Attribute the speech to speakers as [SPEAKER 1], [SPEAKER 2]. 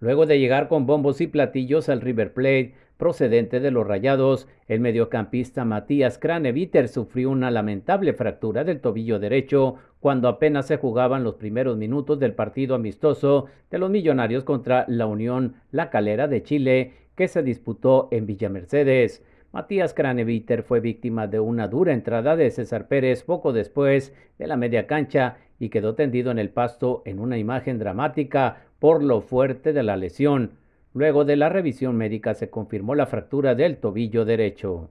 [SPEAKER 1] Luego de llegar con bombos y platillos al River Plate, procedente de los Rayados, el mediocampista Matías Craneviter sufrió una lamentable fractura del tobillo derecho cuando apenas se jugaban los primeros minutos del partido amistoso de los Millonarios contra la Unión La Calera de Chile, que se disputó en Villa Mercedes. Matías Craneviter fue víctima de una dura entrada de César Pérez poco después de la media cancha y quedó tendido en el pasto en una imagen dramática por lo fuerte de la lesión. Luego de la revisión médica se confirmó la fractura del tobillo derecho.